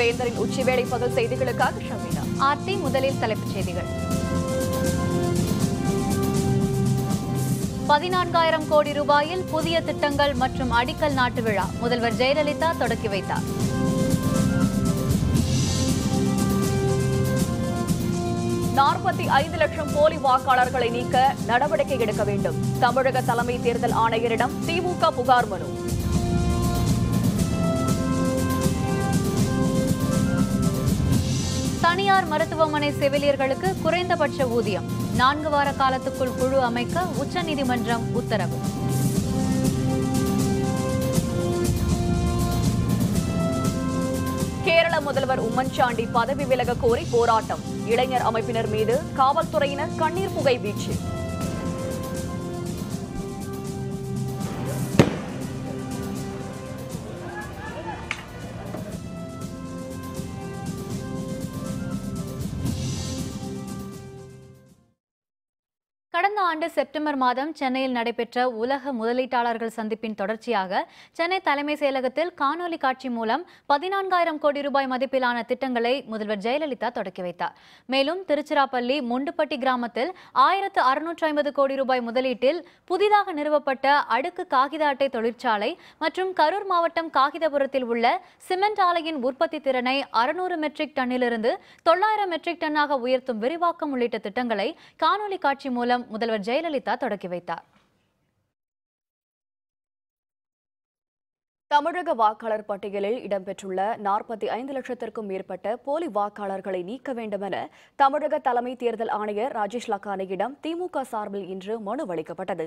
வேந்தரின் உச்சிவேளை பகல் செய்திகளுக்காக ஷமீனா ஆர்டி முதலில் தலைப்புச் செய்திகள் பதினான்காயிரம் கோடி ரூபாயில் புதிய திட்டங்கள் மற்றும் அடிக்கல் நாட்டு விழா முதல்வர் ஜெயலலிதா தொடக்கி வைத்தார் நாற்பத்தி ஐந்து லட்சம் போலி வாக்காளர்களை நீக்க நடவடிக்கை எடுக்க வேண்டும் தமிழக தலைமை தேர்தல் ஆணையரிடம் திமுக புகார் மனு தனியார் மருத்துவமனை செவிலியர்களுக்கு குறைந்தபட்ச ஊதியம் நான்கு வார காலத்துக்குள் குழு அமைக்க உச்சநீதிமன்றம் உத்தரவு கேரள முதல்வர் உம்மன்சாண்டி பதவி விலக கோரி போராட்டம் இளைஞர் அமைப்பினர் மீது காவல்துறையினர் கண்ணீர் புகை வீச்சு கடந்த ஆண்டு செப்டம்பர் மாதம் சென்னையில் நடைபெற்ற உலக முதலீட்டாளர்கள் சந்திப்பின் தொடர்ச்சியாக சென்னை தலைமை செயலகத்தில் காணொலி காட்சி மூலம் பதினான்காயிரம் கோடி ரூபாய் மதிப்பிலான திட்டங்களை முதல்வர் ஜெயலலிதா தொடக்கி வைத்தார் மேலும் திருச்சிராப்பள்ளி முண்டுப்பட்டி கிராமத்தில் ஆயிரத்து அறுநூற்று ஐம்பது கோடி ரூபாய் முதலீட்டில் புதிதாக நிறுவப்பட்ட அடுக்கு காகித அட்டை தொழிற்சாலை மற்றும் கரூர் மாவட்டம் காகிதபுரத்தில் உள்ள சிமெண்ட் ஆலையின் உற்பத்தி திறனை அறுநூறு மெட்ரிக் டன்னிலிருந்து தொள்ளாயிரம் மெட்ரிக் டன்னாக உயர்த்தும் விரிவாக்கம் உள்ளிட்ட திட்டங்களை காணொலி காட்சி மூலம் முதல்வர் ஜெயலலிதா தொடக்கி வைத்தார் தமிழக வாக்காளர் பட்டியலில் இடம்பெற்றுள்ள நாற்பத்தி ஐந்து லட்சத்திற்கும் மேற்பட்ட போலி வாக்காளர்களை நீக்க வேண்டும் என தமிழக தலைமை தேர்தல் ஆணையர் ராஜேஷ் லக்கானியிடம் திமுக சார்பில் இன்று மனு அளிக்கப்பட்டது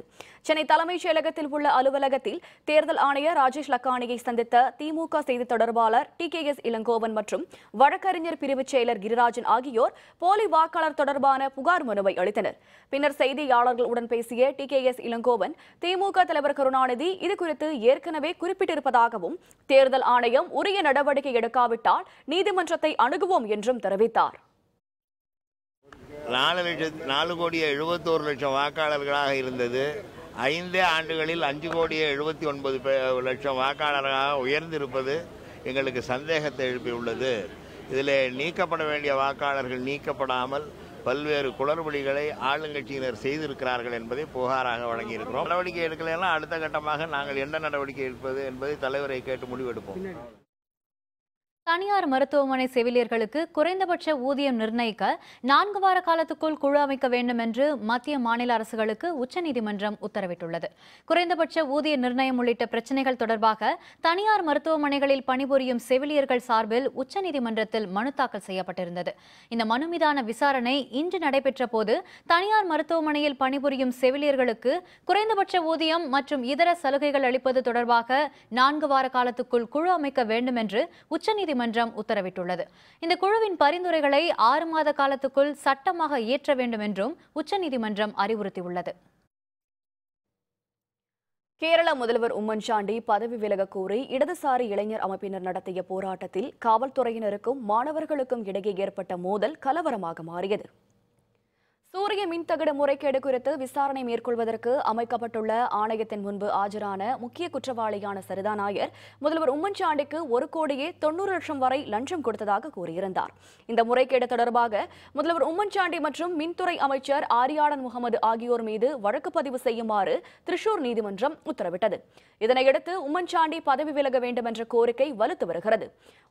சென்னை தலைமைச் செயலகத்தில் உள்ள அலுவலகத்தில் தேர்தல் ஆணையர் ராஜேஷ் லக்கானியை சந்தித்த திமுக செய்தி தொடர்பாளர் டி கே எஸ் இளங்கோவன் மற்றும் வழக்கறிஞர் பிரிவு செயலர் கிரிராஜன் ஆகியோர் போலி வாக்காளர் தொடர்பான புகார் மனுவை அளித்தனர் பின்னர் செய்தியாளர்களுடன் பேசிய T K S Elangovan DMK தலைவர் கருணாநிதி இதுகுறித்து ஏற்கனவே குறிப்பிட்டிருப்பதாக இருப்பதாகவும் தேர்தல் ஆணையம் உரிய நடவடிக்கை எடுக்காவிட்டால் நீதிமன்றத்தை அணுகுவோம் என்றும் தெரிவித்தார் நாலு லட்சத்து நாலு கோடியே எழுபத்தோரு லட்சம் வாக்காளர்களாக இருந்தது ஐந்தே ஆண்டுகளில் அஞ்சு கோடியே எழுபத்தி ஒன்பது லட்சம் வாக்காளர்களாக உயர்ந்திருப்பது எங்களுக்கு சந்தேகத்தை எழுப்பியுள்ளது இதில் நீக்கப்பட வேண்டிய வாக்காளர்கள் நீக்கப்படாமல் பல்வேறு குளறுபடிகளை ஆளுங்கட்சியினர் செய்திருக்கிறார்கள் என்பதை புகாராக வழங்கியிருக்கிறோம் நடவடிக்கை எடுக்கலாம் அடுத்த கட்டமாக நாங்கள் என்ன நடவடிக்கை எடுப்பது என்பதை தலைவரை கேட்டு முடிவெடுப்போம் தனியார் மருத்துவமனை செவிலியர்களுக்கு குறைந்தபட்ச ஊதியம் நிர்ணயிக்க நான்கு வார காலத்துக்குள் குழு அமைக்க வேண்டும் என்று மத்திய மாநில அரசுகளுக்கு உச்சநீதிமன்றம் உத்தரவிட்டுள்ளது குறைந்தபட்ச ஊதிய நிர்ணயம் உள்ளிட்ட பிரச்சினைகள் தொடர்பாக தனியார் மருத்துவமனைகளில் பணிபுரியும் செவிலியர்கள் சார்பில் உச்சநீதிமன்றத்தில் மனு தாக்கல் செய்யப்பட்டிருந்தது இந்த மனு மீதான விசாரணை இன்று நடைபெற்ற போது தனியார் மருத்துவமனையில் பணிபுரியும் செவிலியர்களுக்கு குறைந்தபட்ச ஊதியம் மற்றும் இதர சலுகைகள் அளிப்பது தொடர்பாக நான்கு வார காலத்துக்குள் குழு அமைக்க வேண்டும் என்று உச்சநீதி நீதிமன்றம் உத்தரவிட்டுள்ளது இந்த குழுவின் பரிந்துரைகளை ஆறு மாத காலத்துக்குள் சட்டமாக இயற்ற வேண்டும் என்றும் உச்சநீதிமன்றம் அறிவுறுத்தியுள்ளது கேரள முதல்வர் உம்மன்சாண்டி பதவி விலக கோரி இடதுசாரி இளைஞர் அமைப்பினர் நடத்திய போராட்டத்தில் காவல்துறையினருக்கும் மாணவர்களுக்கும் இடையே ஏற்பட்ட மோதல் கலவரமாக மாறியது சூரிய மின்தகடு முறைகேடு குறித்து விசாரணை மேற்கொள்வதற்கு அமைக்கப்பட்டுள்ள ஆணையத்தின் முன்பு ஆஜரான முக்கிய குற்றவாளியான சரிதா நாயர் முதல்வர் உம்மன்சாண்டிக்கு ஒரு கோடியே தொன்னூறு லட்சம் வரை லஞ்சம் கொடுத்ததாக கூறியிருந்தார் இந்த முறைகேடு தொடர்பாக முதல்வர் உம்மன்சாண்டி மற்றும் மின்துறை அமைச்சர் ஆரியாடன் முகமது ஆகியோர் மீது வழக்கு பதிவு செய்யுமாறு திரிஷூர் நீதிமன்றம் உத்தரவிட்டது இதனையடுத்து உம்மன்சாண்டி பதவி விலக வேண்டும் என்ற கோரிக்கை வலுத்து வருகிறது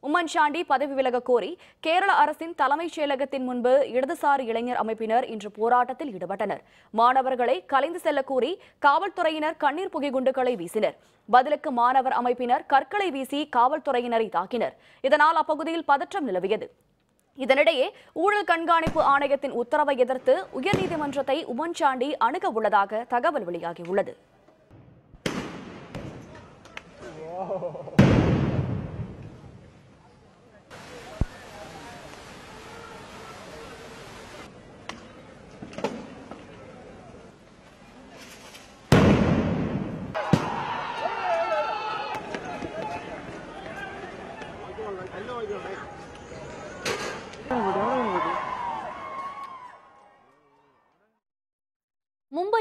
உம்மன்சாண்டி பதவி விலக கோரி கேரள அரசின் தலைமைச் செயலகத்தின் முன்பு இடதுசாரி இளைஞர் அமைப்பினர் இன்று போராட்டத்தில் ஈடுபட்டனர் மாணவர்களை கலைந்து செல்ல கூறி காவல்துறையினர் கண்ணீர் புகை குண்டுகளை வீசினர் பதிலுக்கு மாணவர் அமைப்பினர் கற்களை வீசி காவல்துறையினரை தாக்கினர் இதனால் அப்பகுதியில் பதற்றம் நிலவியது இதனிடையே ஊழல் கண்காணிப்பு ஆணையத்தின் உத்தரவை எதிர்த்து உயர்நீதிமன்றத்தை உமன்சாண்டி அணுக உள்ளதாக தகவல் வெளியாகியுள்ளது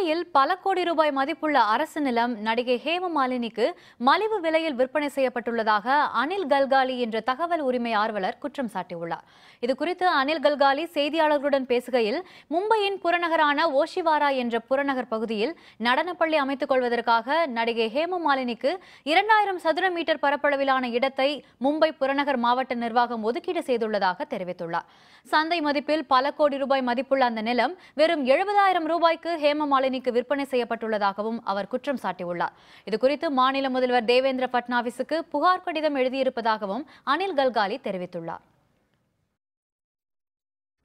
மும்பையில் பல கோடி ரூபாய் மதிப்புள்ள அரசு நிலம் நடிகை ஹேமமாலினிக்கு மலிவு விலையில் விற்பனை செய்யப்பட்டுள்ளதாக அனில் கல்காலி என்ற தகவல் உரிமை ஆர்வலர் குற்றம் சாட்டியுள்ளார் இதுகுறித்து அனில் கல்காலி செய்தியாளர்களுடன் பேசுகையில் மும்பையின் புறநகரான ஓஷிவாரா என்ற புறநகர் பகுதியில் நடனப்பள்ளி அமைத்துக் கொள்வதற்காக நடிகை ஹேமமாலினிக்கு இரண்டாயிரம் சதுர மீட்டர் பரப்பளவிலான இடத்தை மும்பை புறநகர் மாவட்ட நிர்வாகம் ஒதுக்கீடு செய்துள்ளதாக தெரிவித்துள்ளார் சந்தை மதிப்பில் பல கோடி ரூபாய் மதிப்புள்ள அந்த நிலம் வெறும் எழுபதாயிரம் ரூபாய்க்கு ஹேமமாலினி காலனிக்கு விற்பனை செய்யப்பட்டுள்ளதாகவும் அவர் குற்றம் சாட்டியுள்ளார் இதுகுறித்து மாநில முதல்வர் தேவேந்திர பட்னாவிஸுக்கு புகார் கடிதம் எழுதியிருப்பதாகவும் அனில் கல்காலி தெரிவித்துள்ளார்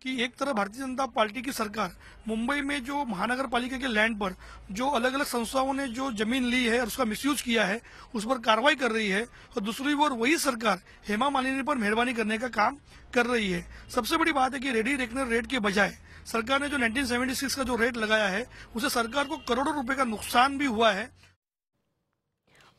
कि एक तरह भारतीय जनता पार्टी की सरकार मुंबई में जो महानगर पालिका के लैंड पर जो अलग अलग संस्थाओं ने जो जमीन ली है और उसका मिसयूज किया है उस पर कार्रवाई कर रही है और दूसरी ओर वही सरकार हेमा मालिनी पर मेहरबानी करने का काम कर रही है सबसे बड़ी बात है कि रेडी रेकनर रेट के बजाय सरकार ने जो 1976 का जो रेट लगाया है उसे सरकार को करोड़ों रुपए का नुकसान भी हुआ है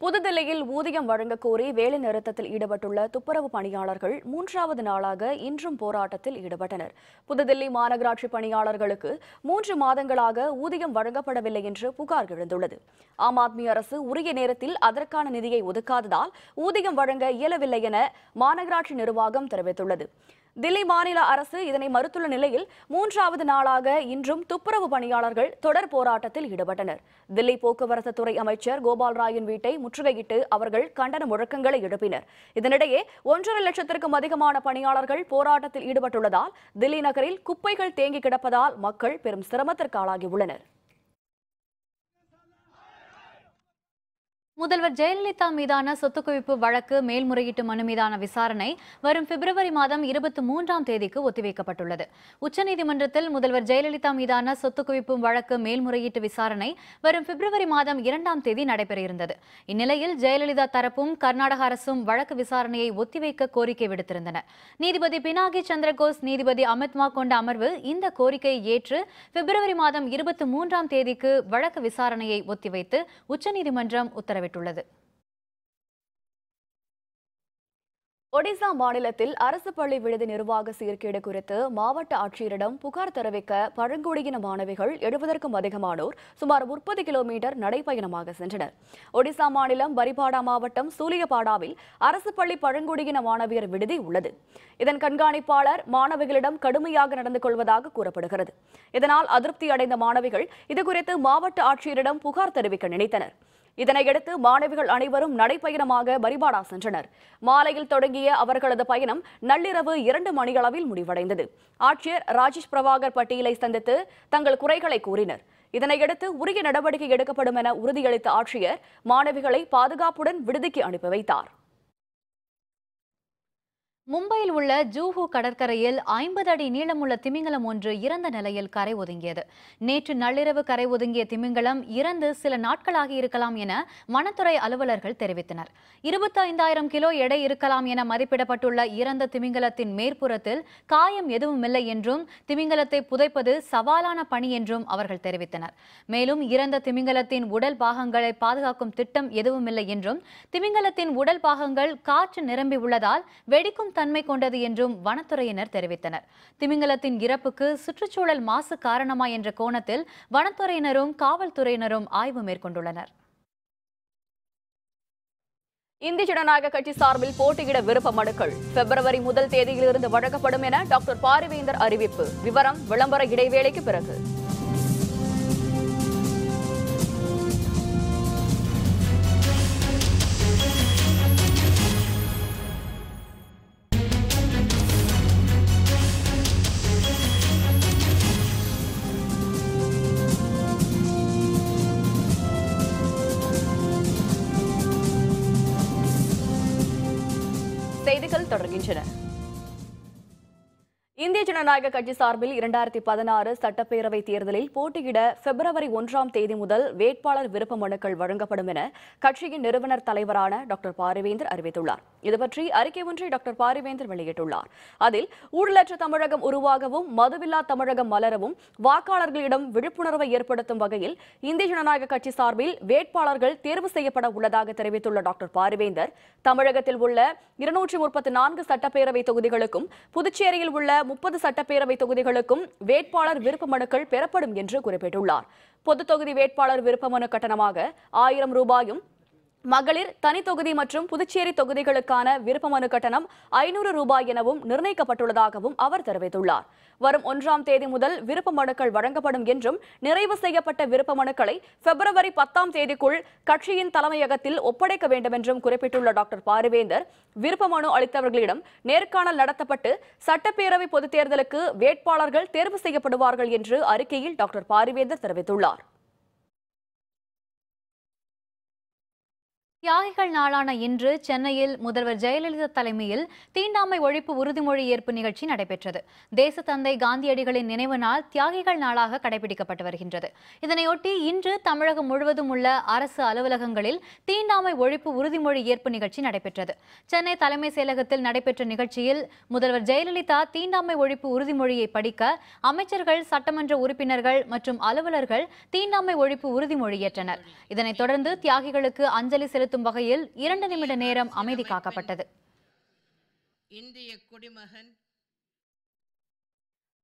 புதுதில்லியில் ஊதியம் வழங்க கோரி வேலை நிறுத்தத்தில் ஈடுபட்டுள்ள துப்புரவு பணியாளர்கள் மூன்றாவது நாளாக இன்றும் போராட்டத்தில் ஈடுபட்டனர் புதுதில்லி மாநகராட்சி பணியாளர்களுக்கு மூன்று மாதங்களாக ஊதியம் வழங்கப்படவில்லை என்று புகார் எழுந்துள்ளது ஆம் ஆத்மி அரசு உரிய நேரத்தில் அதற்கான நிதியை ஒதுக்காததால் ஊதியம் வழங்க இயலவில்லை என மாநகராட்சி நிர்வாகம் தெரிவித்துள்ளது தில்லி மாநில அரசு இதனை மறுத்துள்ள நிலையில் மூன்றாவது நாளாக இன்றும் துப்புரவு பணியாளர்கள் தொடர் போராட்டத்தில் ஈடுபட்டனர் தில்லி போக்குவரத்து துறை அமைச்சர் கோபால் ராயின் வீட்டை முற்றுகையிட்டு அவர்கள் கண்டன முழக்கங்களை எழுப்பினர் இதனிடையே ஒன்றரை லட்சத்திற்கும் அதிகமான பணியாளர்கள் போராட்டத்தில் ஈடுபட்டுள்ளதால் தில்லி நகரில் குப்பைகள் தேங்கி கிடப்பதால் மக்கள் பெரும் சிரமத்திற்கு ஆளாகியுள்ளனர் முதல்வர் ஜெயலலிதா மீதான சொத்து குவிப்பு வழக்கு மேல்முறையீட்டு மனு மீதான விசாரணை வரும் பிப்ரவரி மாதம் இருபத்தி மூன்றாம் தேதிக்கு ஒத்திவைக்கப்பட்டுள்ளது உச்சநீதிமன்றத்தில் முதல்வர் ஜெயலலிதா மீதான சொத்து குவிப்பு வழக்கு மேல்முறையீட்டு விசாரணை வரும் பிப்ரவரி மாதம் இரண்டாம் தேதி நடைபெற இருந்தது இந்நிலையில் ஜெயலலிதா தரப்பும் கர்நாடக அரசும் வழக்கு விசாரணையை ஒத்திவைக்க கோரிக்கை விடுத்திருந்தன நீதிபதி பினாகி சந்திரகோஸ் நீதிபதி அமித்மா கொண்ட அமர்வு இந்த கோரிக்கையை ஏற்று பிப்ரவரி மாதம் இருபத்தி மூன்றாம் தேதிக்கு வழக்கு விசாரணையை ஒத்திவைத்து உச்சநீதிமன்றம் உத்தரவிட்டது உத்தரவிட்டுள்ளது ஒடிசா மாநிலத்தில் அரசு பள்ளி விடுதி நிர்வாக சீர்கேடு குறித்து மாவட்ட ஆட்சியரிடம் புகார் தெரிவிக்க பழங்குடியின மாணவிகள் எழுபதற்கும் அதிகமானோர் சுமார் முப்பது கிலோமீட்டர் நடைப்பயணமாக சென்றனர் ஒடிசா மாநிலம் பரிபாடா மாவட்டம் சூலியபாடாவில் அரசு பள்ளி பழங்குடியின மாணவியர் விடுதி உள்ளது இதன் கண்காணிப்பாளர் மாணவிகளிடம் கடுமையாக நடந்து கொள்வதாக கூறப்படுகிறது இதனால் அதிருப்தி அடைந்த மாணவிகள் இதுகுறித்து மாவட்ட ஆட்சியரிடம் புகார் தெரிவிக்க நினைத்தனர் இதனையடுத்து மாணவிகள் அனைவரும் நடைப்பயணமாக பரிபாடா சென்றனர் மாலையில் தொடங்கிய அவர்களது பயணம் நள்ளிரவு இரண்டு மணியளவில் முடிவடைந்தது ஆட்சியர் ராஜேஷ் பிரபாகர் பட்டியலை சந்தித்து தங்கள் குறைகளை கூறினர் இதனையடுத்து உரிய நடவடிக்கை எடுக்கப்படும் என உறுதியளித்த ஆட்சியர் மாணவிகளை பாதுகாப்புடன் விடுதிக்கு அனுப்பி வைத்தார் மும்பையில் உள்ள ஜூஹு கடற்கரையில் ஐம்பது அடி நீளமுள்ள திமிங்கலம் ஒன்று இறந்த நிலையில் கரை ஒதுங்கியது நேற்று நள்ளிரவு கரை ஒதுங்கிய திமிங்கலம் இறந்து சில நாட்களாகி இருக்கலாம் என வனத்துறை அலுவலர்கள் தெரிவித்தனர் இருபத்தைந்தாயிரம் கிலோ எடை இருக்கலாம் என மதிப்பிடப்பட்டுள்ள இறந்த திமிங்கலத்தின் மேற்புறத்தில் காயம் எதுவும் இல்லை என்றும் திமிங்கலத்தை புதைப்பது சவாலான பணி என்றும் அவர்கள் தெரிவித்தனர் மேலும் இறந்த திமிங்கலத்தின் உடல் பாகங்களை பாதுகாக்கும் திட்டம் எதுவும் இல்லை என்றும் திமிங்கலத்தின் உடல் பாகங்கள் காற்று நிரம்பி உள்ளதால் வெடிக்கும் தன்மை கொண்டது என்றும் வனத்துறையினர் தெரிவித்தனர் திமிங்கலத்தின் இறப்புக்கு சுற்றுச்சூழல் மாசு காரணமா என்ற கோணத்தில் வனத்துறையினரும் காவல்துறையினரும் ஆய்வு மேற்கொண்டுள்ளனர் இந்திய ஜனநாயக கட்சி சார்பில் போட்டியிட விருப்ப மனுக்கள் பிப்ரவரி முதல் தேதியிலிருந்து வழங்கப்படும் என டாக்டர் பாரிவேந்தர் அறிவிப்பு விவரம் விளம்பர இடைவேளைக்கு பிறகு internet. ஜனநாயக கட்சி சார்பில் இரண்டாயிரத்தி பதினாறு சட்டப்பேரவை தேர்தலில் போட்டியிட பிப்ரவரி ஒன்றாம் தேதி முதல் வேட்பாளர் விருப்ப மனுக்கள் வழங்கப்படும் என கட்சியின் நிறுவனர் தலைவரான டாக்டர் பாரிவேந்தர் அறிவித்துள்ளார் இதுபற்றி அறிக்கை ஒன்றை டாக்டர் பாரிவேந்தர் வெளியிட்டுள்ளார் அதில் ஊழலற்ற தமிழகம் உருவாகவும் மதுவில்லா தமிழகம் மலரவும் வாக்காளர்களிடம் விழிப்புணர்வை ஏற்படுத்தும் வகையில் இந்திய ஜனநாயக கட்சி சார்பில் வேட்பாளர்கள் தேர்வு செய்யப்பட உள்ளதாக தெரிவித்துள்ள டாக்டர் பாரிவேந்தர் தமிழகத்தில் உள்ள இருநூற்றி முப்பத்தி நான்கு சட்டப்பேரவை தொகுதிகளுக்கும் புதுச்சேரியில் உள்ள முப்பது ஒன்பது சட்டப்பேரவை தொகுதிகளுக்கும் வேட்பாளர் விருப்ப மனுக்கள் பெறப்படும் என்று குறிப்பிட்டுள்ளார் பொதுத்தொகுதி தொகுதி வேட்பாளர் விருப்ப மனு கட்டணமாக ஆயிரம் ரூபாயும் மகளிர் தனித்தொகுதி மற்றும் புதுச்சேரி தொகுதிகளுக்கான விருப்பமனு கட்டணம் ஐநூறு ரூபாய் எனவும் நிர்ணயிக்கப்பட்டுள்ளதாகவும் அவர் தெரிவித்துள்ளார் வரும் ஒன்றாம் தேதி முதல் விருப்ப மனுக்கள் வழங்கப்படும் என்றும் நிறைவு செய்யப்பட்ட விருப்ப மனுக்களை பிப்ரவரி பத்தாம் தேதிக்குள் கட்சியின் தலைமையகத்தில் ஒப்படைக்க வேண்டும் என்றும் குறிப்பிட்டுள்ள டாக்டர் பாரிவேந்தர் விருப்ப மனு அளித்தவர்களிடம் நேர்காணல் நடத்தப்பட்டு சட்டப்பேரவை பொதுத் தேர்தலுக்கு வேட்பாளர்கள் தேர்வு செய்யப்படுவார்கள் என்று அறிக்கையில் டாக்டர் பாரிவேந்தர் தெரிவித்துள்ளார் தியாகிகள் நாளான இன்று சென்னையில் முதல்வர் ஜெயலலிதா தலைமையில் தீண்டாமை ஒழிப்பு உறுதிமொழி ஏற்பு நிகழ்ச்சி நடைபெற்றது தந்தை காந்தியடிகளின் நினைவு நாள் தியாகிகள் நாளாக கடைபிடிக்கப்பட்டு வருகின்றது இதனையொட்டி இன்று தமிழகம் முழுவதும் உள்ள அரசு அலுவலகங்களில் தீண்டாமை ஒழிப்பு உறுதிமொழி ஏற்பு நிகழ்ச்சி நடைபெற்றது சென்னை தலைமை செயலகத்தில் நடைபெற்ற நிகழ்ச்சியில் முதல்வர் ஜெயலலிதா தீண்டாமை ஒழிப்பு உறுதிமொழியை படிக்க அமைச்சர்கள் சட்டமன்ற உறுப்பினர்கள் மற்றும் அலுவலர்கள் தீண்டாமை ஒழிப்பு உறுதிமொழியேற்றனர் இதனைத் தொடர்ந்து தியாகிகளுக்கு அஞ்சலி செலுத்தும் நிறுத்தும் வகையில் இரண்டு நிமிட நேரம் அமைதி காக்கப்பட்டது இந்திய குடிமகன்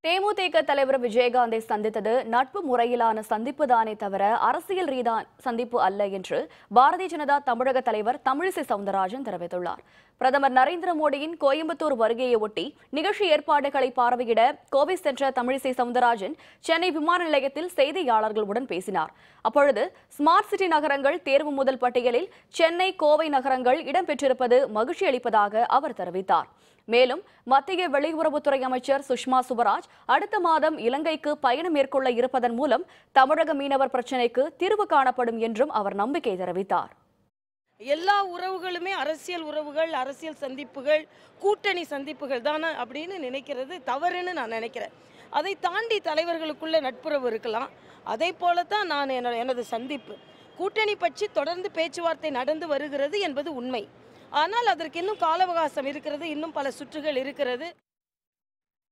தேமுதிக தலைவர் விஜயகாந்தை சந்தித்தது நட்பு முறையிலான சந்திப்பு தானே தவிர அரசியல் ரீதான் சந்திப்பு அல்ல என்று பாரதிய ஜனதா தமிழக தலைவர் தமிழிசை சவுந்தரராஜன் தெரிவித்துள்ளார் பிரதமர் நரேந்திர மோடியின் கோயம்புத்தூர் வருகையை ஒட்டி நிகழ்ச்சி ஏற்பாடுகளை பார்வையிட கோவை சென்ற தமிழிசை சவுந்தரராஜன் சென்னை விமான நிலையத்தில் செய்தியாளர்களுடன் பேசினார் அப்பொழுது ஸ்மார்ட் சிட்டி நகரங்கள் தேர்வு முதல் பட்டியலில் சென்னை கோவை நகரங்கள் இடம்பெற்றிருப்பது மகிழ்ச்சி அளிப்பதாக அவர் தெரிவித்தார் மேலும் மத்திய வெளியுறவுத்துறை அமைச்சர் சுஷ்மா சுவராஜ் அடுத்த மாதம் இலங்கைக்கு பயணம் மேற்கொள்ள இருப்பதன் மூலம் தமிழக மீனவர் பிரச்சினைக்கு தீர்வு காணப்படும் என்றும் அவர் நம்பிக்கை தெரிவித்தார் எல்லா உறவுகளுமே அரசியல் உறவுகள் அரசியல் சந்திப்புகள் கூட்டணி சந்திப்புகள் தானே அப்படின்னு நினைக்கிறது தவறுன்னு நான் நினைக்கிறேன் அதை தாண்டி தலைவர்களுக்குள்ள நட்புறவு இருக்கலாம் அதே போல தான் நான் என்னோட எனது சந்திப்பு கூட்டணி பற்றி தொடர்ந்து பேச்சுவார்த்தை நடந்து வருகிறது என்பது உண்மை ஆனால் அதற்கு இன்னும் கால அவகாசம் இருக்கிறது இன்னும் பல சுற்றுகள் இருக்கிறது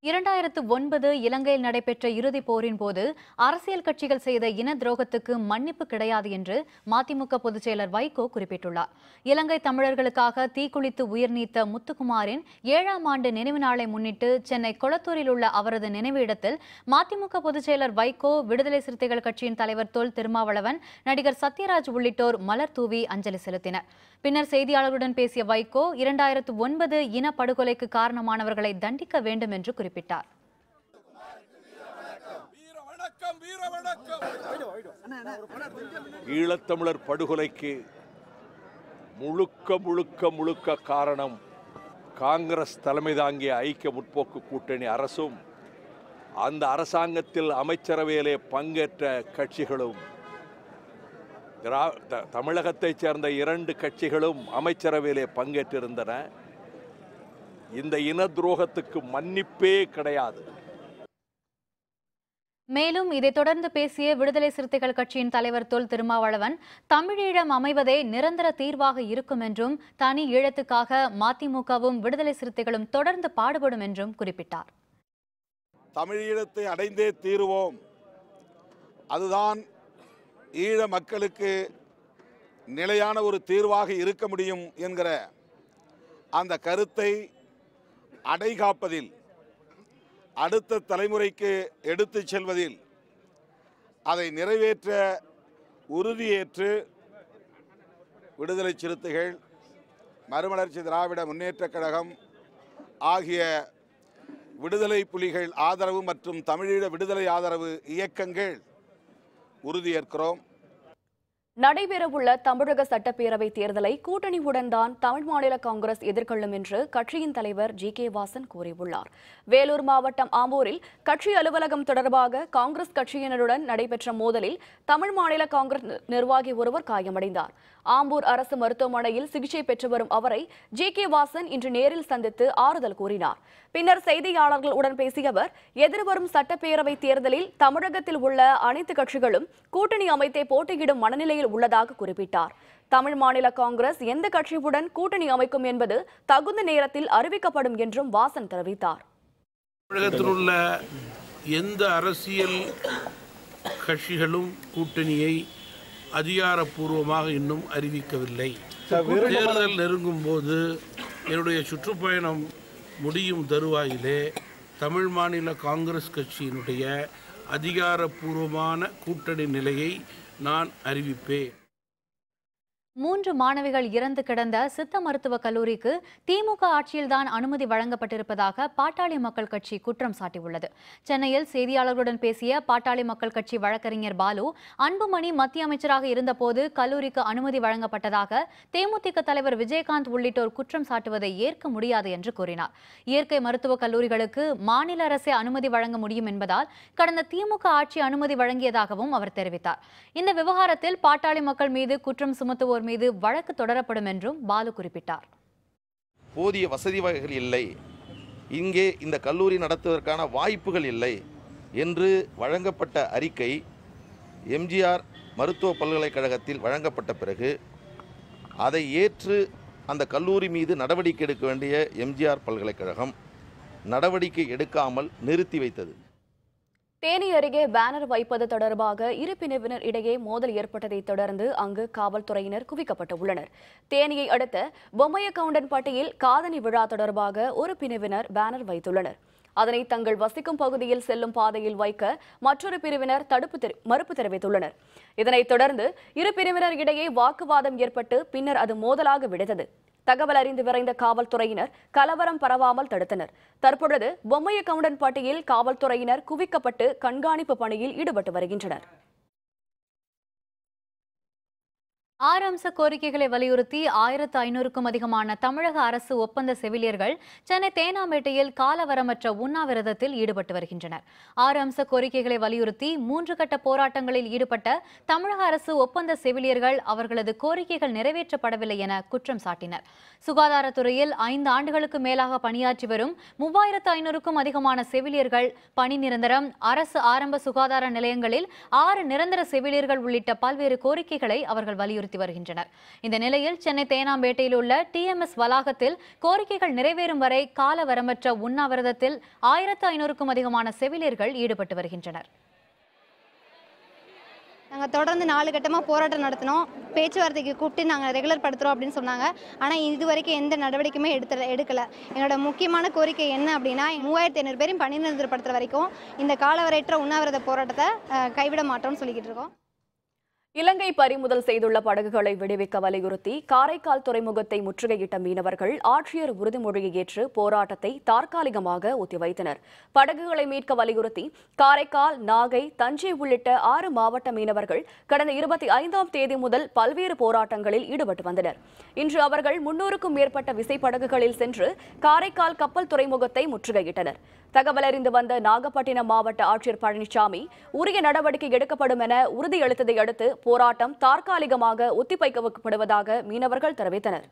இரண்டாயிரத்து ஒன்பது இலங்கையில் நடைபெற்ற இறுதிப் போரின் போது அரசியல் கட்சிகள் செய்த இன துரோகத்துக்கு மன்னிப்பு கிடையாது என்று மதிமுக பொதுச்செயலர் வைகோ குறிப்பிட்டுள்ளார் இலங்கை தமிழர்களுக்காக தீக்குளித்து உயிர் நீத்த முத்துக்குமாரின் ஏழாம் ஆண்டு நினைவு நாளை முன்னிட்டு சென்னை கொளத்தூரில் உள்ள அவரது நினைவு இடத்தில் மதிமுக பொதுச்செயலர் வைகோ விடுதலை சிறுத்தைகள் கட்சியின் தலைவர் தொல் திருமாவளவன் நடிகர் சத்யராஜ் உள்ளிட்டோர் மலர் தூவி அஞ்சலி செலுத்தினர் பின்னர் செய்தியாளர்களுடன் பேசிய வைகோ இரண்டாயிரத்து ஒன்பது இன படுகொலைக்கு காரணமானவர்களை தண்டிக்க வேண்டும் என்று குறிப்பிட்டார் குறிப்பிட்டார் ஈழத்தமிழர் படுகொலைக்கு முழுக்க முழுக்க முழுக்க காரணம் காங்கிரஸ் தலைமை தாங்கிய ஐக்கிய முற்போக்கு கூட்டணி அரசும் அந்த அரசாங்கத்தில் அமைச்சரவையிலே பங்கேற்ற கட்சிகளும் தமிழகத்தைச் சேர்ந்த இரண்டு கட்சிகளும் அமைச்சரவையிலே பங்கேற்றிருந்தன இந்த இன துரோகத்துக்கு மன்னிப்பே கிடையாது மேலும் இதைத் தொடர்ந்து பேசிய விடுதலை சிறுத்தைகள் கட்சியின் தலைவர் தொல் திருமாவளவன் தமிழீழம் அமைவதே நிரந்தர தீர்வாக இருக்கும் என்றும் தனி ஈழத்துக்காக மதிமுகவும் விடுதலை சிறுத்தைகளும் தொடர்ந்து பாடுபடும் என்றும் குறிப்பிட்டார் தமிழீழத்தை அடைந்தே தீருவோம் அதுதான் ஈழ மக்களுக்கு நிலையான ஒரு தீர்வாக இருக்க முடியும் என்கிற அந்த கருத்தை அடைகாப்பதில் அடுத்த தலைமுறைக்கு எடுத்து செல்வதில் அதை நிறைவேற்ற உறுதியேற்று விடுதலை சிறுத்தைகள் மறுமலர்ச்சி திராவிட முன்னேற்றக் கழகம் ஆகிய விடுதலை புலிகள் ஆதரவு மற்றும் தமிழீழ விடுதலை ஆதரவு இயக்கங்கள் உறுதியேற்கிறோம் நடைபெறவுள்ள தமிழக சட்டப்பேரவை தேர்தலை கூட்டணியுடன் தான் தமிழ் மாநில காங்கிரஸ் எதிர்கொள்ளும் என்று கட்சியின் தலைவர் ஜி கே வாசன் கூறியுள்ளார் வேலூர் மாவட்டம் ஆம்பூரில் கட்சி அலுவலகம் தொடர்பாக காங்கிரஸ் கட்சியினருடன் நடைபெற்ற மோதலில் தமிழ் மாநில காங்கிரஸ் நிர்வாகி ஒருவர் காயமடைந்தார் ஆம்பூர் அரசு மருத்துவமனையில் சிகிச்சை பெற்று வரும் அவரை ஜி கே வாசன் இன்று நேரில் சந்தித்து ஆறுதல் கூறினார் பின்னர் செய்தியாளர்களுடன் பேசிய அவர் எதிர்வரும் சட்டப்பேரவைத் தேர்தலில் தமிழகத்தில் உள்ள அனைத்து கட்சிகளும் கூட்டணி அமைத்தே போட்டியிடும் மனநிலையில் உள்ளதாக குறிப்பிட்டார் தமிழ் மாநில காங்கிரஸ் எந்த கட்சியுடன் கூட்டணி அமைக்கும் என்பது தகுந்த நேரத்தில் அறிவிக்கப்படும் என்றும் வாசன் தெரிவித்தார் தமிழகத்தில் உள்ள எந்த அரசியல் கட்சிகளும் கூட்டணியை அதிகாரப்பூர்வமாக இன்னும் அறிவிக்கவில்லை தேர்தல் நெருங்கும் போது என்னுடைய சுற்றுப்பயணம் முடியும் தருவாயிலே தமிழ் மாநில காங்கிரஸ் கட்சியினுடைய அதிகாரப்பூர்வமான கூட்டணி நிலையை நான் அறிவிப்பேன் மூன்று மாணவிகள் இறந்து கிடந்த சித்த மருத்துவ கல்லூரிக்கு திமுக ஆட்சியில்தான் அனுமதி வழங்கப்பட்டிருப்பதாக பாட்டாளி மக்கள் கட்சி குற்றம் சாட்டியுள்ளது சென்னையில் செய்தியாளர்களுடன் பேசிய பாட்டாளி மக்கள் கட்சி வழக்கறிஞர் பாலு அன்புமணி மத்திய அமைச்சராக இருந்தபோது கல்லூரிக்கு அனுமதி வழங்கப்பட்டதாக தேமுதிக தலைவர் விஜயகாந்த் உள்ளிட்டோர் குற்றம் சாட்டுவதை ஏற்க முடியாது என்று கூறினார் இயற்கை மருத்துவக் கல்லூரிகளுக்கு மாநில அரசே அனுமதி வழங்க முடியும் என்பதால் கடந்த திமுக ஆட்சி அனுமதி வழங்கியதாகவும் அவர் தெரிவித்தார் இந்த விவகாரத்தில் பாட்டாளி மக்கள் மீது குற்றம் சுமத்துவோர் மீது வழக்கு தொடரப்படும் என்றும் பாலு குறிப்பிட்டார் போதிய வசதி வகைகள் இல்லை இங்கே இந்த கல்லூரி நடத்துவதற்கான வாய்ப்புகள் இல்லை என்று வழங்கப்பட்ட அறிக்கை எம்ஜிஆர் மருத்துவ பல்கலைக்கழகத்தில் வழங்கப்பட்ட பிறகு அதை ஏற்று அந்த கல்லூரி மீது நடவடிக்கை எடுக்க வேண்டிய எம்ஜிஆர் பல்கலைக்கழகம் நடவடிக்கை எடுக்காமல் நிறுத்தி வைத்தது தேனி அருகே பேனர் வைப்பது தொடர்பாக இரு பிரிவினர் இடையே மோதல் ஏற்பட்டதைத் தொடர்ந்து அங்கு காவல்துறையினர் குவிக்கப்பட்டு உள்ளனர் தேனியை அடுத்த பட்டியில் காதணி விழா தொடர்பாக ஒரு பிரிவினர் பேனர் வைத்துள்ளனர் அதனை தங்கள் வசிக்கும் பகுதியில் செல்லும் பாதையில் வைக்க மற்றொரு பிரிவினர் தடுப்பு மறுப்பு தெரிவித்துள்ளனர் இதனைத் தொடர்ந்து இரு பிரிவினர் இடையே வாக்குவாதம் ஏற்பட்டு பின்னர் அது மோதலாக விடுத்தது தகவல் அறிந்து விரைந்த காவல்துறையினர் கலவரம் பரவாமல் தடுத்தனர் தற்பொழுது பொம்மைய கவுண்டன்பட்டியில் காவல்துறையினர் குவிக்கப்பட்டு கண்காணிப்பு பணியில் ஈடுபட்டு வருகின்றனர் ஆறு அம்ச கோரிக்கைகளை வலியுறுத்தி ஆயிரத்து ஐநூறுக்கும் அதிகமான தமிழக அரசு ஒப்பந்த செவிலியர்கள் சென்னை தேனாம்பேட்டையில் காலவரமற்ற உண்ணாவிரதத்தில் ஈடுபட்டு வருகின்றனர் ஆறு அம்ச கோரிக்கைகளை வலியுறுத்தி மூன்று கட்ட போராட்டங்களில் ஈடுபட்ட தமிழக அரசு ஒப்பந்த செவிலியர்கள் அவர்களது கோரிக்கைகள் நிறைவேற்றப்படவில்லை என குற்றம் சாட்டினர் சுகாதாரத்துறையில் ஐந்து ஆண்டுகளுக்கு மேலாக பணியாற்றி வரும் மூவாயிரத்து ஐநூறுக்கும் அதிகமான செவிலியர்கள் பணி நிரந்தரம் அரசு ஆரம்ப சுகாதார நிலையங்களில் ஆறு நிரந்தர செவிலியர்கள் உள்ளிட்ட பல்வேறு கோரிக்கைகளை அவர்கள் வலியுறுத்தி வலியுறுத்தி வருகின்றனர் இந்த நிலையில் சென்னை தேனாம்பேட்டையில் உள்ள டிஎம்எஸ் வளாகத்தில் கோரிக்கைகள் நிறைவேறும் வரை கால வரம்பற்ற உண்ணாவிரதத்தில் ஆயிரத்து ஐநூறுக்கும் அதிகமான செவிலியர்கள் ஈடுபட்டு வருகின்றனர் நாங்கள் தொடர்ந்து நாலு கட்டமாக போராட்டம் நடத்தினோம் பேச்சுவார்த்தைக்கு கூப்பிட்டு நாங்கள் ரெகுலர் படுத்துகிறோம் அப்படின்னு சொன்னாங்க ஆனால் இது வரைக்கும் எந்த நடவடிக்கையுமே எடுத்து எடுக்கலை என்னோட முக்கியமான கோரிக்கை என்ன அப்படின்னா மூவாயிரத்தி ஐநூறு பேரையும் பணி நிறுத்தப்படுத்துகிற வரைக்கும் இந்த காலவரையற்ற உண்ணாவிரத போராட்டத்தை கைவிட மாட்டோம்னு சொல்லிக்கிட்டு இருக்கோம் இலங்கை பறிமுதல் செய்துள்ள படகுகளை விடுவிக்க வலியுறுத்தி காரைக்கால் துறைமுகத்தை முற்றுகையிட்ட மீனவர்கள் ஆட்சியர் உறுதிமொழியை ஏற்று போராட்டத்தை தற்காலிகமாக ஒத்திவைத்தனர் படகுகளை மீட்க வலியுறுத்தி காரைக்கால் நாகை தஞ்சை உள்ளிட்ட ஆறு மாவட்ட மீனவர்கள் கடந்த இருபத்தி ஐந்தாம் தேதி முதல் பல்வேறு போராட்டங்களில் ஈடுபட்டு வந்தனர் இன்று அவர்கள் முன்னூறுக்கும் மேற்பட்ட விசைப்படகுகளில் சென்று காரைக்கால் கப்பல் துறைமுகத்தை முற்றுகையிட்டனர் தகவல் அறிந்து வந்த நாகப்பட்டினம் மாவட்ட ஆட்சியர் பழனிசாமி உரிய நடவடிக்கை எடுக்கப்படும் என உறுதியளித்ததை அடுத்து போராட்டம் தற்காலிகமாக ஒத்திவைக்கப்படுவதாக மீனவர்கள் தெரிவித்தனர்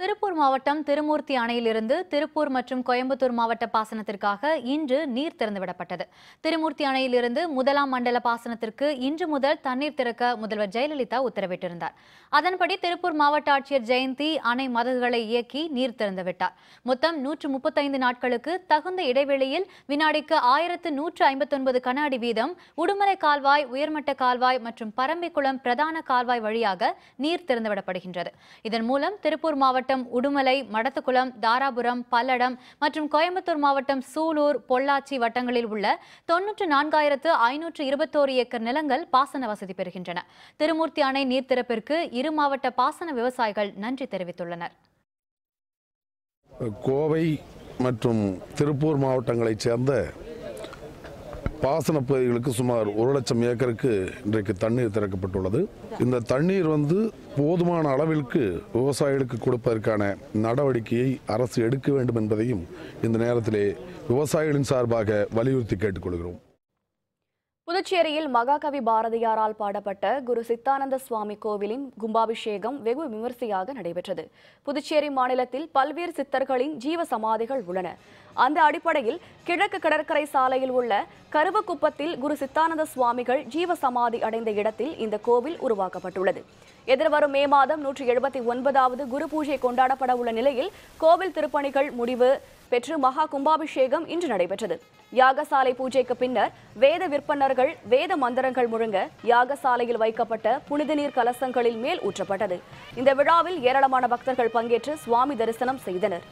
திருப்பூர் மாவட்டம் திருமூர்த்தி அணையிலிருந்து திருப்பூர் மற்றும் கோயம்புத்தூர் மாவட்ட பாசனத்திற்காக இன்று நீர் திறந்துவிடப்பட்டது திருமூர்த்தி அணையிலிருந்து முதலாம் மண்டல பாசனத்திற்கு இன்று முதல் தண்ணீர் திறக்க முதல்வர் ஜெயலலிதா உத்தரவிட்டிருந்தார் அதன்படி திருப்பூர் மாவட்ட ஆட்சியர் ஜெயந்தி அணை மதகுகளை இயக்கி நீர் திறந்துவிட்டார் மொத்தம் நூற்று முப்பத்தைந்து நாட்களுக்கு தகுந்த இடைவெளியில் வினாடிக்கு ஆயிரத்து நூற்று ஐம்பத்தொன்பது கன அடி வீதம் உடுமலை கால்வாய் உயர்மட்ட கால்வாய் மற்றும் பரம்பிக்குளம் பிரதான கால்வாய் வழியாக நீர் திறந்துவிடப்படுகின்றது இதன் மூலம் திருப்பூர் மாவட்ட மாவட்டம் உடுமலை மடத்துக்குளம் தாராபுரம் பல்லடம் மற்றும் கோயம்புத்தூர் மாவட்டம் சூலூர் பொள்ளாச்சி வட்டங்களில் உள்ள தொன்னூற்று நான்காயிரத்து ஐநூற்று இருபத்தோரு ஏக்கர் நிலங்கள் பாசன வசதி பெறுகின்றன திருமூர்த்தி அணை நீர் திறப்பிற்கு இரு மாவட்ட பாசன விவசாயிகள் நன்றி தெரிவித்துள்ளனர் கோவை மற்றும் திருப்பூர் மாவட்டங்களைச் சேர்ந்த பாசன பகுதிகளுக்கு சுமார் ஒரு லட்சம் ஏக்கருக்கு இன்றைக்கு தண்ணீர் திறக்கப்பட்டுள்ளது இந்த தண்ணீர் வந்து போதுமான அளவிற்கு விவசாயிகளுக்கு கொடுப்பதற்கான நடவடிக்கையை அரசு எடுக்க வேண்டும் என்பதையும் இந்த நேரத்திலே விவசாயிகளின் சார்பாக வலியுறுத்தி கேட்டுக்கொள்கிறோம் புதுச்சேரியில் மகாகவி பாரதியாரால் பாடப்பட்ட குரு சித்தானந்த சுவாமி கோவிலின் கும்பாபிஷேகம் வெகு விமரிசையாக நடைபெற்றது புதுச்சேரி மாநிலத்தில் பல்வேறு சித்தர்களின் ஜீவ சமாதிகள் உள்ளன அந்த அடிப்படையில் கிழக்கு கடற்கரை சாலையில் உள்ள கருவக்குப்பத்தில் குரு சித்தானந்த சுவாமிகள் ஜீவ சமாதி அடைந்த இடத்தில் இந்த கோவில் உருவாக்கப்பட்டுள்ளது எதிர்வரும் மே மாதம் நூற்றி எழுபத்தி ஒன்பதாவது குரு பூஜை கொண்டாடப்பட உள்ள நிலையில் கோவில் திருப்பணிகள் முடிவு பெற்று மகா கும்பாபிஷேகம் இன்று நடைபெற்றது யாகசாலை பூஜைக்கு பின்னர் வேத விற்பனர்கள் வேத மந்திரங்கள் முழங்க யாகசாலையில் வைக்கப்பட்ட புனித நீர் கலசங்களில் மேல் ஊற்றப்பட்டது இந்த விழாவில் ஏராளமான பக்தர்கள் பங்கேற்று சுவாமி தரிசனம் செய்தனர்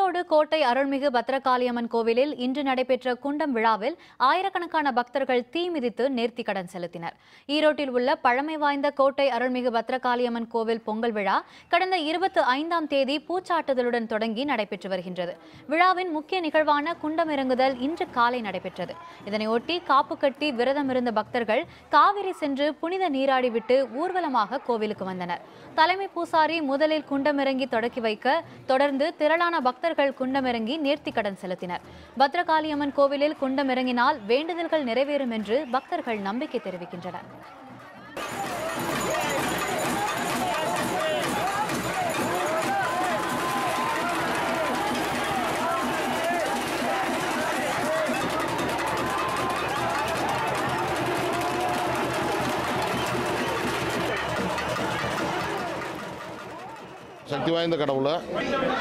ஈரோடு கோட்டை அருள்மிகு பத்ரகாளியம்மன் கோவிலில் இன்று நடைபெற்ற குண்டம் விழாவில் ஆயிரக்கணக்கான பக்தர்கள் தீ மிதித்து நேர்த்தி கடன் செலுத்தினர் ஈரோட்டில் உள்ள பழமை வாய்ந்த கோட்டை அருள்மிகு பத்ரகாளியம்மன் கோவில் பொங்கல் விழா கடந்த இருபத்தி ஐந்தாம் தேதி பூச்சாட்டுதலுடன் தொடங்கி நடைபெற்று வருகின்றது விழாவின் முக்கிய நிகழ்வான குண்டம் இறங்குதல் இன்று காலை நடைபெற்றது இதனையொட்டி காப்பு கட்டி விரதம் இருந்த பக்தர்கள் காவிரி சென்று புனித நீராடிவிட்டு ஊர்வலமாக கோவிலுக்கு வந்தனர் தலைமை பூசாரி முதலில் குண்டமிறங்கி தொடக்கி வைக்க தொடர்ந்து திரளான பக்தர்கள் பக்தர்கள் குண்டமிறங்கி நேர்த்தி கடன் செலுத்தினர் பத்ரகாளியம்மன் கோவிலில் குண்டமிறங்கினால் வேண்டுதல்கள் நிறைவேறும் என்று பக்தர்கள் நம்பிக்கை தெரிவிக்கின்றனர் வாய்ந்த கடவுள்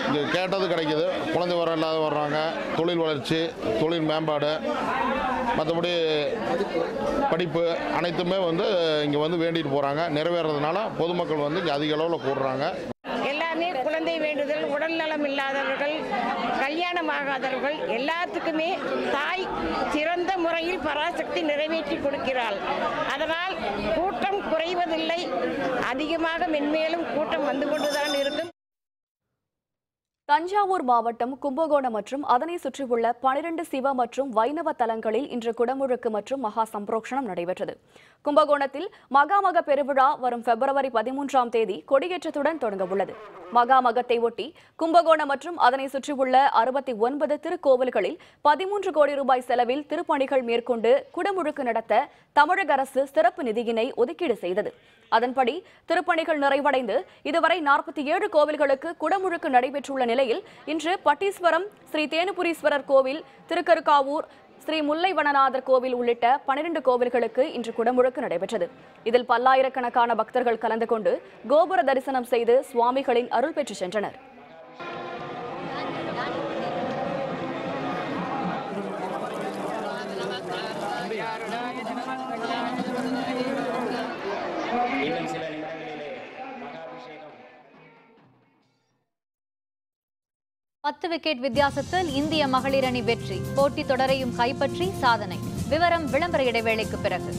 இங்கே கேட்டது கிடைக்கிது குழந்தை வரம் இல்லாத வர்றாங்க தொழில் வளர்ச்சி தொழில் மேம்பாடு மற்றபடி படிப்பு அனைத்துமே வந்து இங்கே வந்து வேண்டிட்டு போகிறாங்க நிறைவேறதுனால பொதுமக்கள் வந்து இங்கே அதிக அளவில் கூடுறாங்க எல்லாமே குழந்தை வேண்டுதல் உடல் நலம் இல்லாதவர்கள் கல்யாணம் ஆகாதவர்கள் எல்லாத்துக்குமே தாய் சிறந்த முறையில் பராசக்தி நிறைவேற்றி கொடுக்கிறாள் அதனால் கூட்டம் குறைவதில்லை அதிகமாக மென்மேலும் கூட்டம் வந்து கொண்டு தஞ்சாவூர் மாவட்டம் கும்பகோணம் மற்றும் அதனை சுற்றியுள்ள பனிரெண்டு சிவ மற்றும் வைணவ தலங்களில் இன்று குடமுழுக்கு மற்றும் மகா சம்பரோக்ஷணம் நடைபெற்றது கும்பகோணத்தில் மகாமக பெருவிழா வரும் பிப்ரவரி பதிமூன்றாம் தேதி கொடியேற்றத்துடன் தொடங்க உள்ளது மகாமகத்தை ஒட்டி கும்பகோணம் மற்றும் அதனை சுற்றியுள்ள அறுபத்தி ஒன்பது திருக்கோவில்களில் பதிமூன்று கோடி ரூபாய் செலவில் திருப்பணிகள் மேற்கொண்டு குடமுழுக்கு நடத்த தமிழக அரசு சிறப்பு நிதியினை ஒதுக்கீடு செய்தது அதன்படி திருப்பணிகள் நிறைவடைந்து இதுவரை நாற்பத்தி ஏழு கோவில்களுக்கு குடமுழுக்கு நடைபெற்றுள்ள நிலையில் நிலையில் இன்று பட்டீஸ்வரம் ஸ்ரீ தேனுபுரீஸ்வரர் கோவில் திருக்கருக்காவூர் ஸ்ரீ முல்லை வனநாதர் கோவில் உள்ளிட்ட பனிரெண்டு கோவில்களுக்கு இன்று குடமுழுக்கு நடைபெற்றது இதில் பல்லாயிரக்கணக்கான பக்தர்கள் கலந்து கொண்டு கோபுர தரிசனம் செய்து சுவாமிகளின் அருள் பெற்று சென்றனர் பத்து விக்கெட் வித்தியாசத்தில் இந்திய மகளிர் அணி வெற்றி போட்டி தொடரையும் கைப்பற்றி சாதனை விவரம் விளம்பர இடைவேளைக்கு பிறகு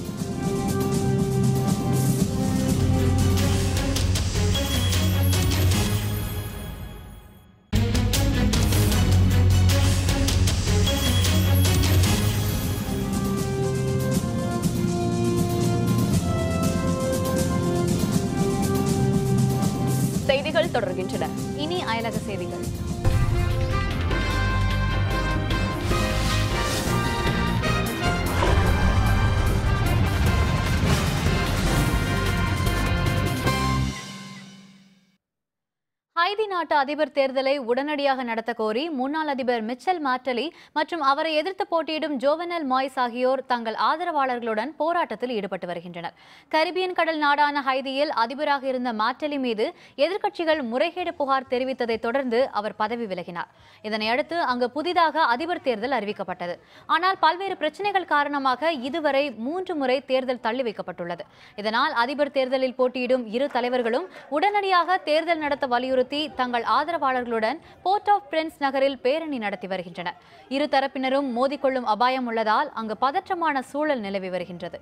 அதிபர் தேர்தலை உடனடியாக நடத்த கோரி முன்னாள் அதிபர் மிச்சல் மாட்டலி மற்றும் அவரை எதிர்த்து போட்டியிடும் ஜோவனல் மாய்ஸ் ஆகியோர் தங்கள் ஆதரவாளர்களுடன் போராட்டத்தில் ஈடுபட்டு வருகின்றனர் கரிபியன் கடல் நாடான ஹைதியில் அதிபராக இருந்த மாட்டலி மீது எதிர்க்கட்சிகள் முறைகேடு புகார் தெரிவித்ததை தொடர்ந்து அவர் பதவி விலகினார் இதனையடுத்து அங்கு புதிதாக அதிபர் தேர்தல் அறிவிக்கப்பட்டது ஆனால் பல்வேறு பிரச்சனைகள் காரணமாக இதுவரை மூன்று முறை தேர்தல் தள்ளி வைக்கப்பட்டுள்ளது இதனால் அதிபர் தேர்தலில் போட்டியிடும் இரு தலைவர்களும் உடனடியாக தேர்தல் நடத்த வலியுறுத்தி தங்கள் ஆதரவாளர்களுடன் போர்ட் ஆஃப் பிரின்ஸ் நகரில் பேரணி நடத்தி வருகின்றனர் இரு தரப்பினரும் மோதிக்கொள்ளும் அபாயம் உள்ளதால் அங்கு பதற்றமான சூழல் நிலவி வருகின்றது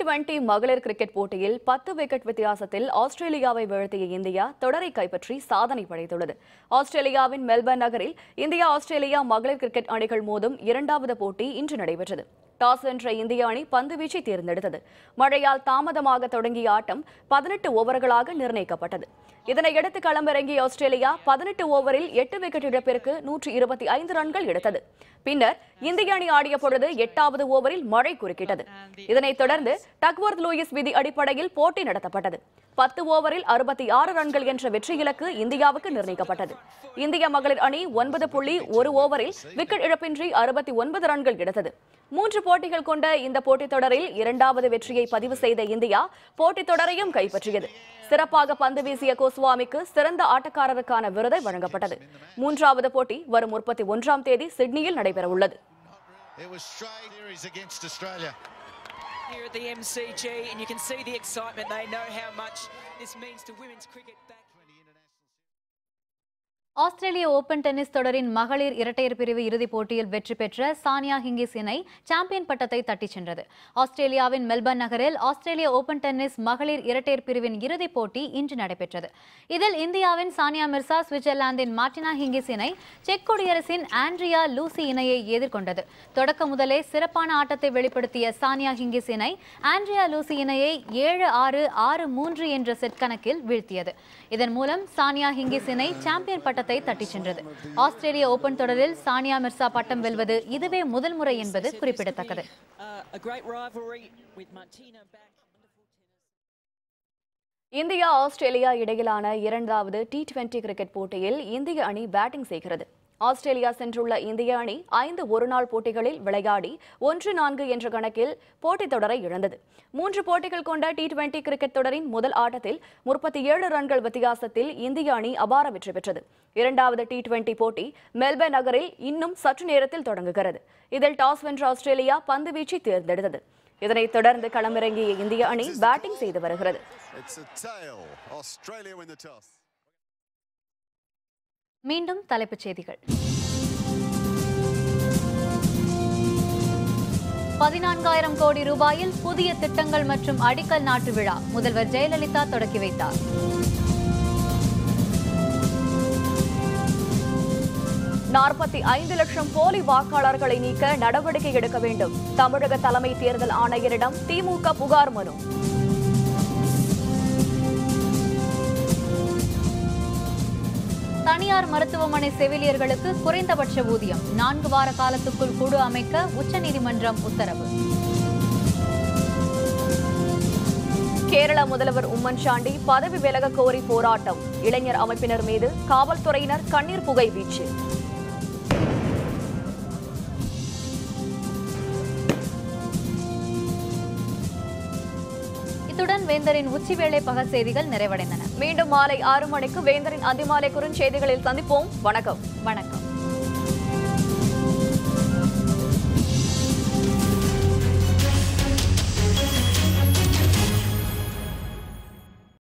டுவெண்டி மகளிர் கிரிக்கெட் போட்டியில் பத்து விக்கெட் வித்தியாசத்தில் ஆஸ்திரேலியாவை வீழ்த்திய இந்தியா தொடரை கைப்பற்றி சாதனை படைத்துள்ளது ஆஸ்திரேலியாவின் மெல்பர்ன் நகரில் இந்தியா ஆஸ்திரேலியா மகளிர் கிரிக்கெட் அணிகள் மோதும் இரண்டாவது போட்டி இன்று நடைபெற்றது டாஸ் வென்ற இந்திய அணி பந்து வீச்சை தேர்ந்தெடுத்தது மழையால் தாமதமாக தொடங்கிய ஆட்டம் பதினெட்டு ஓவர்களாக நிர்ணயிக்கப்பட்டது இதனையடுத்து களமிறங்கிய ஆஸ்திரேலியா பதினெட்டு ஓவரில் எட்டு விக்கெட் இழப்பிற்கு நூற்றி இருபத்தி ஐந்து ரன்கள் எடுத்தது பின்னர் இந்திய அணி ஆடிய பொழுது எட்டாவது ஓவரில் மழை குறுக்கிட்டது இதனைத் தொடர்ந்து டக்வர்த் லூயிஸ் விதி அடிப்படையில் போட்டி நடத்தப்பட்டது பத்து ஓவரில் அறுபத்தி ஆறு ரன்கள் என்ற வெற்றி இலக்கு இந்தியாவுக்கு நிர்ணயிக்கப்பட்டது இந்திய மகளிர் அணி ஒன்பது புள்ளி ஒரு ஓவரில் விக்கெட் இழப்பின்றி அறுபத்தி ஒன்பது ரன்கள் எடுத்தது மூன்று போட்டிகள் கொண்ட இந்த போட்டித் தொடரில் இரண்டாவது வெற்றியை பதிவு செய்த இந்தியா போட்டித் தொடரையும் கைப்பற்றியது சிறப்பாக பந்து வீசிய கோஸ்வாமிக்கு சிறந்த ஆட்டக்காரருக்கான விருதை வழங்கப்பட்டது மூன்றாவது போட்டி வரும் முப்பத்தி ஒன்றாம் தேதி சிட்னியில் நடைபெறவுள்ளது here at the MCG and you can see the excitement. They know how much this means to women's cricket. ஆஸ்திரேலிய ஓபன் டென்னிஸ் தொடரின் மகளிர் இரட்டையர் பிரிவு இறுதிப் போட்டியில் வெற்றி பெற்ற சானியா ஹிங்கிஸ் இணை சாம்பியன் பட்டத்தை தட்டிச் சென்றது ஆஸ்திரேலியாவின் மெல்பர்ன் நகரில் ஆஸ்திரேலிய ஓபன் டென்னிஸ் மகளிர் இரட்டையர் பிரிவின் இறுதிப் போட்டி இன்று நடைபெற்றது இதில் இந்தியாவின் சானியா மிர்சா சுவிட்சர்லாந்தின் மார்டினா ஹிங்கிஸ் இணை செக் குடியரசின் ஆண்ட்ரியா லூசி இணையை எதிர்கொண்டது தொடக்க முதலே சிறப்பான ஆட்டத்தை வெளிப்படுத்திய சானியா ஹிங்கிஸ் இணை ஆண்ட்ரியா லூசி இணையை ஏழு ஆறு ஆறு மூன்று என்ற செட் கணக்கில் வீழ்த்தியது இதன் மூலம் சானியா ஹிங்கிஸ் இணை சாம்பியன் பட்டத்தை பட்டத்தை தட்டிச் சென்றது ஆஸ்திரேலிய ஓபன் தொடரில் சானியா மிர்சா பட்டம் வெல்வது இதுவே முதல் முறை என்பது குறிப்பிடத்தக்கது இந்தியா ஆஸ்திரேலியா இடையிலான இரண்டாவது டி டுவெண்டி கிரிக்கெட் போட்டியில் இந்திய அணி பேட்டிங் செய்கிறது ஆஸ்திரேலியா சென்றுள்ள இந்திய அணி ஐந்து ஒருநாள் போட்டிகளில் விளையாடி ஒன்று நான்கு என்ற கணக்கில் போட்டித் தொடரை இழந்தது மூன்று போட்டிகள் கொண்ட டி டுவெண்டி கிரிக்கெட் தொடரின் முதல் ஆட்டத்தில் முப்பத்தி ஏழு ரன்கள் வித்தியாசத்தில் இந்திய அணி அபார வெற்றி பெற்றது இரண்டாவது டி டுவெண்டி போட்டி மெல்பர்ன் நகரில் இன்னும் சற்று நேரத்தில் தொடங்குகிறது இதில் டாஸ் வென்ற ஆஸ்திரேலியா பந்து வீச்சை தேர்ந்தெடுத்தது இதனைத் தொடர்ந்து களமிறங்கிய இந்திய அணி பேட்டிங் செய்து வருகிறது மீண்டும் தலைப்புச் செய்திகள் பதினான்காயிரம் கோடி ரூபாயில் புதிய திட்டங்கள் மற்றும் அடிக்கல் நாட்டு விழா முதல்வர் ஜெயலலிதா தொடக்கி வைத்தார் நாற்பத்தி ஐந்து லட்சம் போலி வாக்காளர்களை நீக்க நடவடிக்கை எடுக்க வேண்டும் தமிழக தலைமை தேர்தல் ஆணையரிடம் திமுக புகார் மனு தனியார் மருத்துவமனை செவிலியர்களுக்கு குறைந்தபட்ச ஊதியம் நான்கு வார காலத்துக்குள் குழு அமைக்க உச்சநீதிமன்றம் உத்தரவு கேரள முதல்வர் உம்மன்சாண்டி பதவி விலக கோரி போராட்டம் இளைஞர் அமைப்பினர் மீது காவல்துறையினர் கண்ணீர் புகை வீச்சு வேந்தரின் உச்சிவேளை பக செய்திகள் நிறைவடைந்தன மீண்டும் மாலை ஆறு மணிக்கு வேந்தரின் அதிமாலை குறுஞ்செய்திகளில் சந்திப்போம் வணக்கம் வணக்கம்